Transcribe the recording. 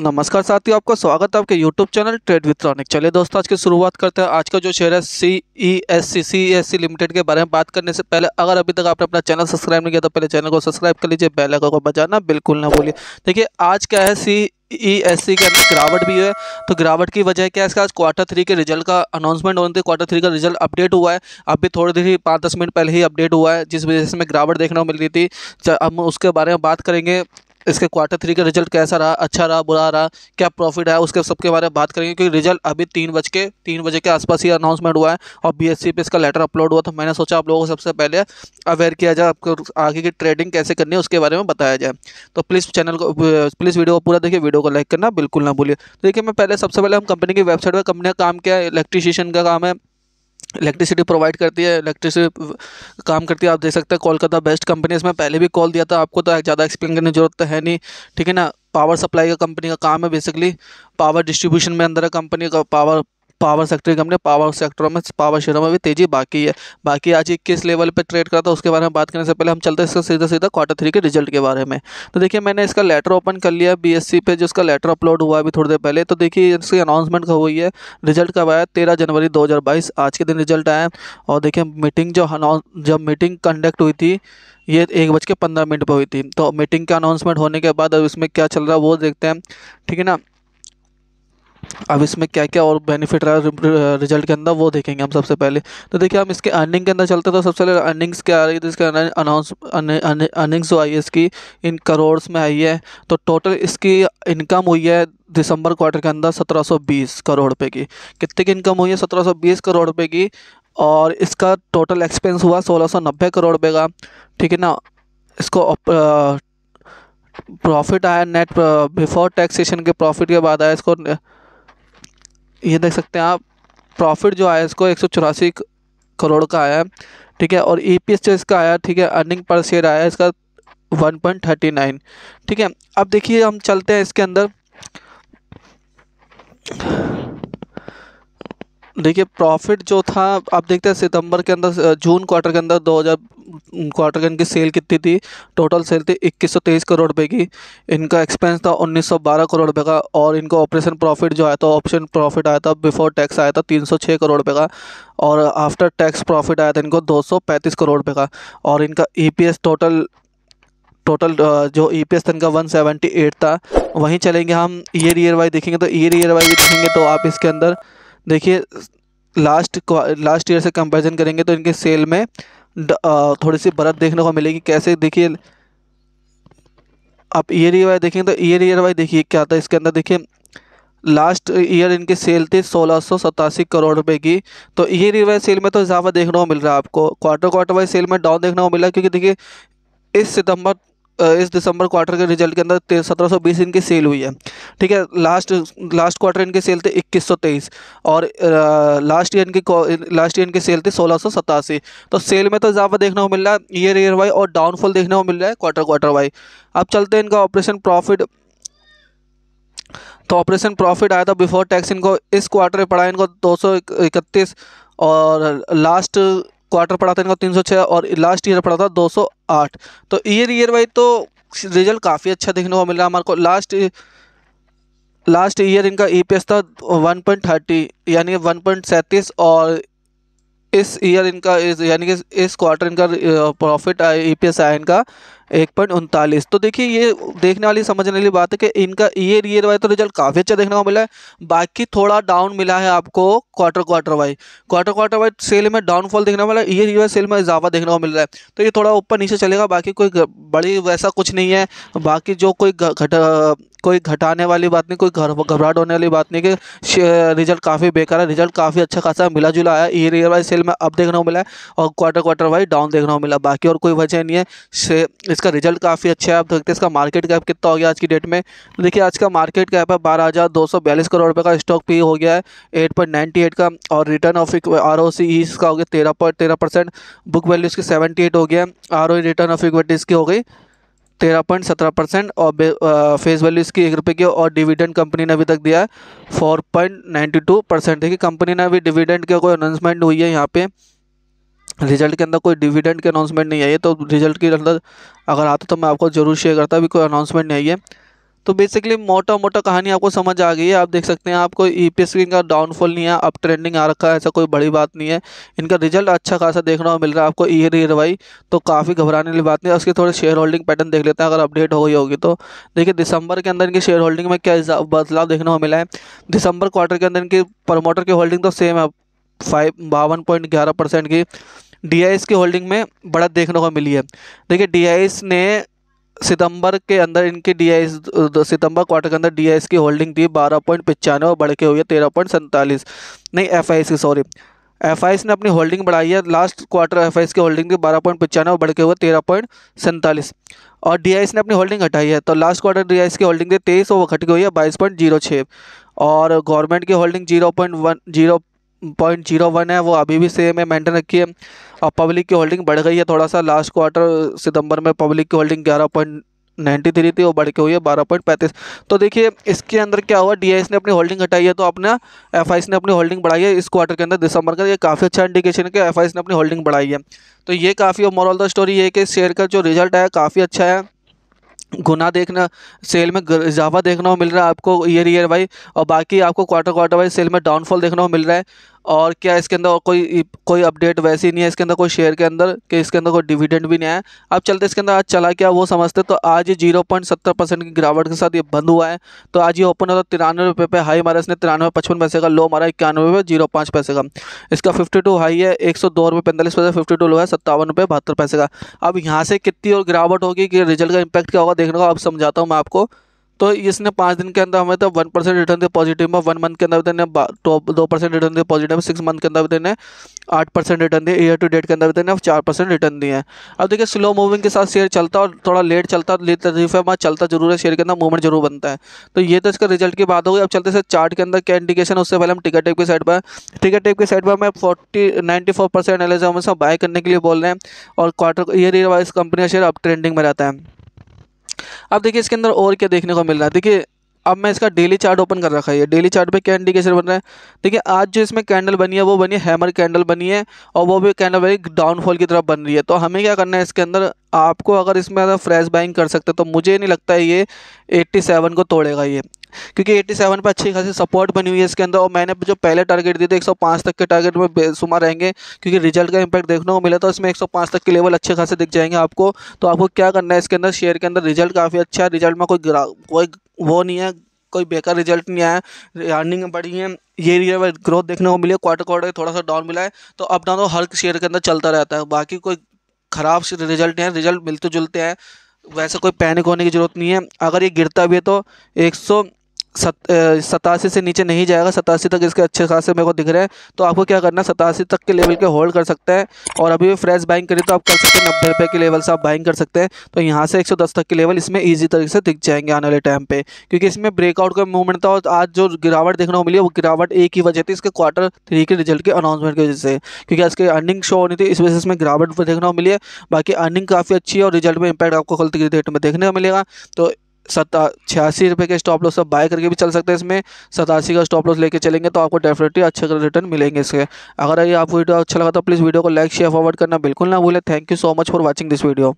नमस्कार साथियों आपका स्वागत है आपके YouTube चैनल ट्रेड विथ्रॉनिक चलिए दोस्तों आज की शुरुआत करते हैं आज का जो शेयर है C E S C C S C limited के बारे में बात करने से पहले अगर अभी तक आपने अपना चैनल सब्सक्राइब नहीं किया तो पहले चैनल को सब्सक्राइब कर लीजिए बेल आइकन को बजाना बिल्कुल ना भूलिए देखिए आज क्या है सी ई एस सी के अंदर गिरावट भी है तो गिरावट की वजह क्या है इसका आज क्वार्टर थ्री के रिजल्ट का अनाउंसमेंट होने थे क्वार्टर थ्री का रिजल्ट अपडेट हुआ है अभी थोड़ी देर ही पाँच दस मिनट पहले ही अपडेट हुआ है जिस वजह से हमें गिरावट देखने को मिल रही थी हम उसके बारे में बात करेंगे इसके क्वार्टर थ्री का रिजल्ट कैसा रहा अच्छा रहा बुरा रहा क्या प्रॉफिट है उसके सबके बारे में बात करेंगे क्योंकि रिजल्ट अभी तीन बज के तीन बजे के आसपास ही अनाउंसमेंट हुआ है और बी एस पे इसका लेटर अपलोड हुआ तो मैंने सोचा आप लोगों को सबसे पहले अवेयर किया जाए आपको आगे की ट्रेडिंग कैसे करनी है उसके बारे में बताया जाए तो प्लीज़ चैनल को प्लीज़ वीडियो को पूरा देखिए वीडियो को लाइक करना बिल्कुल ना भूलिए तो देखिए मैं पहले सबसे पहले हम कंपनी की वेबसाइट पर कंपनी का काम किया इलेक्ट्रीशियन का काम है इलेक्ट्रिसिटी प्रोवाइड करती है इलेक्ट्रिसिटी काम करती है आप देख सकते हैं कोलकाता बेस्ट कंपनी इसमें पहले भी कॉल दिया था आपको तो ज़्यादा एक्सप्लेन करने की जरूरत तो है नहीं ठीक है ना पावर सप्लाई का कंपनी का काम है बेसिकली पावर डिस्ट्रीब्यूशन में अंदर है कंपनी का पावर पावर सेक्टर की कंपनी पावर सेक्टरों में पावर शेयरों में भी तेजी बाकी है बाकी आज ये किस लेवल पर ट्रेड करता है उसके बारे में बात करने से पहले हम चलते हैं इसका सीधा सीधा क्वार्टर थ्री के रिजल्ट के बारे में तो देखिए मैंने इसका लेटर ओपन कर लिया बी पे जो इसका लेटर अपलोड हुआ अभी थोड़ी देर पहले तो देखिए इसकी अनाउंसमेंट कब हुई है रिजल्ट कब आया तेरह जनवरी दो आज के दिन रिजल्ट आया और देखिए मीटिंग जो अनाउंस जब मीटिंग कंडक्ट हुई थी ये एक बज के पंद्रह मिनट पर हुई थी तो मीटिंग का अनाउंसमेंट होने के बाद अब इसमें क्या चल रहा है वो देखते हैं ठीक है ना अब इसमें क्या क्या और बेनिफिट रहा रिजल्ट के अंदर वो देखेंगे हम सबसे पहले तो देखिए हम इसके अर्निंग के अंदर चलते तो सबसे पहले अर्निंग्स क्या आ रही है तो इसके अनाउंस अर्निंग्स जो आई है इसकी इन करोड़्स में आई है तो टोटल इसकी इनकम हुई है दिसंबर क्वार्टर के अंदर सत्रह करोड़ रुपये की कितने की इनकम हुई है सत्रह करोड़ रुपए की और इसका टोटल एक्सपेंस हुआ सोलह करोड़ रुपये का ठीक है ना इसको प्रॉफिट आया नेट बिफोर टैक्सेशन के प्रॉफिट के बाद आया इसको ये देख सकते हैं आप प्रॉफिट जो आया इसको एक करोड़ का आया है ठीक है और ई e जो इसका आया ठीक है अर्निंग पर शेयर आया इसका 1.39 ठीक है अब देखिए हम चलते हैं इसके अंदर देखिए प्रॉफिट जो था आप देखते हैं सितंबर के अंदर जून क्वार्टर के अंदर 2000 क्वार्टर के इनकी सेल कितनी थी टोटल सेल थी 2123 करोड़ रुपये की इनका एक्सपेंस था 1912 करोड़ रुपये का और इनका ऑपरेशन प्रॉफिट जो आया था ऑप्शन प्रॉफिट आया था बिफोर टैक्स आया था 306 करोड़ रुपये का और आफ्टर टैक्स प्रॉफिट आया था इनको दो करोड़ रुपये का और इनका ई टोटल टोटल जो ई पी एस का वन सेवेंटी एट था वहीं चलेंगे हम ईयर ईयर वाइज देखेंगे तो ईयर ईयर वाइज देखेंगे तो आप इसके अंदर देखिए लास्ट लास्ट ईयर से कंपैरिजन करेंगे तो इनके सेल में थोड़ी सी बढ़त देखने को मिलेगी कैसे देखिए आप ईयर ईयर वाइज देखें तो ईयर ईयर वाइज देखिए क्या था इसके अंदर देखिए लास्ट ईयर इनकी सेल थी सोलह सौ सतासी करोड़ रुपए की तो ईयर ईयर वाइज सेल में तो इजाफा देखने को मिल रहा है आपको क्वार्टर क्वार्टर वाइज सेल में डाउन देखने को मिला क्योंकि देखिए इस सितंबर इस दिसंबर क्वार्टर के रिजल्ट के अंदर सत्रह सौ बीस इनकी सेल हुई है ठीक है लास्ट लास्ट क्वार्टर इनकी सेल थे इक्कीस सौ तेईस और लास्ट ईयर इनकी लास्ट ईयर इनकी सेल थी सोलह सौ सतासी तो सेल में तो इजाफा देखने को मिल रहा है ईयर ईयर वाई और डाउनफॉल देखने को मिल रहा है क्वार्टर क्वार्टर वाई अब चलते हैं इनका ऑपरेशन प्रॉफिट तो ऑपरेशन प्रॉफिट आया था बिफोर टैक्स इनको इस क्वार्टर में पड़ा इनको दो सौ इकतीस और लास्ट क्वार्टर पड़ा था इनका तीन और लास्ट ईयर पड़ा था दो तो ईयर ईयर वाइज तो रिजल्ट काफ़ी अच्छा देखने को मिल रहा है हमारे को लास्ट लास्ट ईयर इनका ई e था 1.30 यानी 1.37 और इस ईयर इनका इस यानी कि इस क्वार्टर इनका प्रॉफिट ई पी एस आया इनका एक पॉइंट उनतालीस तो देखिए ये देखने वाली समझने वाली बात है कि इनका ईयर ईयर वाइज तो रिजल्ट काफ़ी अच्छा देखने को मिला है बाकी थोड़ा डाउन मिला है आपको quarter quarter wise quarter quarter wise sale में डाउनफॉल देखने को मिला है ईयर ईयर वाइज सेल में इजाफा देखने को मिल रहा है तो ये थोड़ा ऊपर नीचे चलेगा बाकी कोई बड़ी वैसा कुछ नहीं है बाकी जो कोई घट कोई घटाने वाली बात नहीं कोई घबराहट होने वाली बात नहीं कि रिजल्ट काफ़ी बेकार है रिजल्ट काफ़ी अच्छा खासा मिला जुला आया ईयर ईयर वाइज सेल में अप देखने को मिला है और क्वार्टर क्वार्टर वाइज डाउन देखने को मिला बाकी और कोई वजह नहीं है से इसका रिजल्ट काफ़ी अच्छा है आप देखते हैं इसका मार्केट कैप कितना हो गया आज की डेट में देखिए आज का मार्केट कैप है बारह हज़ार दो सौ बयालीस करोड़ रुपये का स्टॉक भी हो गया है एट पॉइंट नाइन्टी एट का और return of R O C इसका हो गया तेरह पॉइंट तेरह परसेंट बुक वैल्यू इसकी सेवेंटी एट हो गया R O return of equities की हो गई तेरह पॉइंट सत्रह परसेंट और फेस वैल्यू इसकी एक रुपये की और डिविडेंड कंपनी ने अभी तक दिया है four point ninety two percent देखिए कंपनी ने अभी डिविडेंड का कोई अनाउंसमेंट हुई है यहाँ पे रिजल्ट के अंदर कोई डिविडेंड की अनाउंसमेंट नहीं आई है तो रिजल्ट के अंदर अगर आता तो मैं आपको जरूर शेयर करता अभी कोई अनाउंसमेंट नहीं आई है तो बेसिकली मोटा मोटा कहानी आपको समझ आ गई है आप देख सकते हैं आपको ई पी एस का डाउनफॉल नहीं है अप ट्रेंडिंग आ रखा है ऐसा कोई बड़ी बात नहीं है इनका रिजल्ट अच्छा खासा देखने को मिल रहा है आपको ईयर ईयर वाई तो काफ़ी घबराने वाली बात नहीं है उसके थोड़े शेयर होल्डिंग पैटर्न देख लेते हैं अगर अपडेट हो गई होगी तो देखिए दिसंबर के अंदर इनकी शेयर होल्डिंग में क्या बदलाव देखने को मिला है दिसंबर क्वार्टर के अंदर इनकी प्रमोटर तो की होल्डिंग तो सेम है फाइव बावन पॉइंट ग्यारह परसेंट की डी आई एस की होल्डिंग में बढ़त देखने को मिली है देखिए डी आई एस ने सितंबर के अंदर इनकी डी सितंबर क्वार्टर के अंदर डी की होल्डिंग थी बारह पॉइंट पचानवे और बढ़ के हुई है तेरह पॉइंट सैंतालीस नहीं एफ की सॉरी एफ ने अपनी होल्डिंग बढ़ाई है लास्ट क्वार्टर एफ की होल्डिंग थी बारह पॉइंट पचानवे और बढ़ के हुए तेरह पॉइंट सैंतालीस और डी ने अपनी होल्डिंग हटाई है तो लास्ट क्वार्टर डी की होल्डिंग थी तेईस और वो घट के हुई है बाईस पॉइंट जीरो छः और गवर्नमेंट की holding zero point one zero point zero one है वो अभी भी सेम है मेंटेन रखी है और पब्लिक की होल्डिंग बढ़ गई है थोड़ा सा लास्ट क्वार्टर सितंबर में पब्लिक की होल्डिंग ग्यारह पॉइंट नाइन्टी थ्री थी वो बढ़ के हुई है बारह पॉइंट पैंतीस तो देखिए इसके अंदर क्या हुआ डी ने अपनी होल्डिंग हटाई है तो अपना एफ ने अपनी होल्डिंग बढ़ाई है इस क्वार्टर के अंदर दिसंबर का ये काफ़ी अच्छा इंडिकेशन है कि एफ ने अपनी होल्डिंग बढ़ाई है तो ये काफ़ी ओवरऑल द स्टोरी है कि शेयर का जो रिजल्ट है काफ़ी अच्छा है गुना देखना सेल में इजाफा देखने को मिल रहा है आपको ईयर ईयर वाइज और बाकी आपको क्वार्टर क्वार्टर वाइज सेल में डाउनफॉल देखने को मिल रहा है और क्या इसके अंदर कोई कोई अपडेट वैसी नहीं है इसके अंदर कोई शेयर के अंदर कि इसके अंदर कोई डिविडेंड भी नहीं आया अब चलते इसके अंदर आज चला क्या वो समझते तो आज ये जीरो पॉइंट सत्तर परसेंट की गिरावट के साथ ये बंद हुआ है तो आज ये ओपन होता है तिरानवे रुपये पे हाई मारा इसने तिरानवे पचपन पैसे का लो मारा इक्यानवे पे जीरो पाँच पैसे का इसका फिफ्टी टू हाई है एक सौ दो रुपये पैंतालीस पैसे फिफ्टी टू लो है सत्तावन रुपये बहत्तर पैसे का अब यहाँ से कितनी और गिरावट होगी कि रिजल्ट का इम्पैक्ट क्या होगा देखने को अब समझाता हूँ मैं आपको तो इसने पाँच दिन के अंदर हमें तो वन परसेंट रिटर्न दिया पॉजिटिव में वन मंथ के अंदर इतने तो दो परसेंट रिटर्न दिया पॉजिटिव में सिक्स मंथ के अंदर देने आठ परसेंट रिटर्न दिए ईयर टू डेट के अंदर इतने चार परसेंट रिटर्न दिए हैं अब देखिए स्लो मूविंग के साथ शेयर चलता और थोड़ा लेट चलता लेट तरीफ है वहाँ चलता जरूर है शेयर के अंदर मूवमेंट जरूर बनता है तो ये तो इसका रिजल्ट की बात होगी अब चलते सर चार्ट के अंदर क्या इंडिकेशन है उससे पहले हम टिकट टेप की साइड पर टिकट टेप की साइड पर हमें forty ninety four percent analysts buy करने के लिए बोल रहे हैं और quarter year year wise company का शेयर अब ट्रेंडिंग में रहता है अब देखिए इसके अंदर और क्या देखने को मिल रहा है देखिए अब मैं इसका डेली चार्ट ओपन कर रखा है डेली चार्ट पे क्या इंडिकेशन बन रहा है देखिए आज जो इसमें कैंडल बनी है वो बनी है हैमर कैंडल बनी है और वो भी कैंडल बनी डाउनफॉल की तरफ बन रही है तो हमें क्या करना है इसके अंदर आपको अगर इसमें अगर फ्रेश बाइंग कर सकते तो मुझे नहीं लगता है ये एट्टी को तोड़ेगा ये क्योंकि 87 पर अच्छी खासी सपोर्ट बनी हुई है इसके अंदर और मैंने जो पहले टारगेट दिए थे 105 तक के टारगेट में बेसुमा रहेंगे क्योंकि रिजल्ट का इंपैक्ट देखने को मिला तो इसमें 105 तक के लेवल अच्छे खासे दिख जाएंगे आपको तो आपको क्या करना है इसके अंदर शेयर के अंदर रिजल्ट काफ़ी अच्छा है रिजल्ट में कोई कोई वो नहीं है कोई बेकार रिजल्ट नहीं आया अर्निंग बढ़ी है ये ईयर ग्रोथ देखने को मिली है क्वार्टर क्वार्टर थोड़ा सा डाउन मिला है तो अप डाउन तो हर शेयर के अंदर चलता रहता है बाकी कोई ख़राब रिजल्ट नहीं है रिजल्ट मिलते जुलते हैं वैसे कोई पैनिक होने की ज़रूरत नहीं है अगर ये गिरता भी है तो एक सौ सत सतासी से नीचे नहीं जाएगा सतासी तक इसके अच्छे खासे मेरे को दिख रहे हैं तो आपको क्या करना है सतासी तक के लेवल के होल्ड कर सकते हैं और अभी भी फ्रेश बाइंग करें तो आप कर सकते हैं नब्बे रुपये के लेवल से आप बाइंग कर सकते हैं तो यहाँ से 110 तक के लेवल इसमें ईजी तरीके से दिख जाएंगे आने वाले टाइम पर क्योंकि इसमें ब्रेकआउट का मूवमेंट था और आज जो गिरावट देखने को मिली वो गिरावट एक ही वजह थी इसके क्वार्टर थ्री के रिजल्ट के अनाउंसमेंट की वजह से क्योंकि इसके अर्निंग शो होनी थी इस वजह से इसमें गिरावट देखने को मिली है बाकी अर्निंग काफ़ी अच्छी है और रिजल्ट में इंपैक्ट आपको कल देखने को मिलेगा तो सता छियासी रुपये के स्टॉप लॉस आप बाय करके भी चल सकते हैं इसमें सतासी का स्टॉप लॉस लेके चलेंगे तो आपको डेफिनेटली अच्छे रिटर्न मिलेंगे इसके अगर ये आप वीडियो अच्छा लगा तो प्लीज़ वीडियो को लाइक शेयर फॉरवर्ड करना बिल्कुल ना भूलें thank you so much for watching this video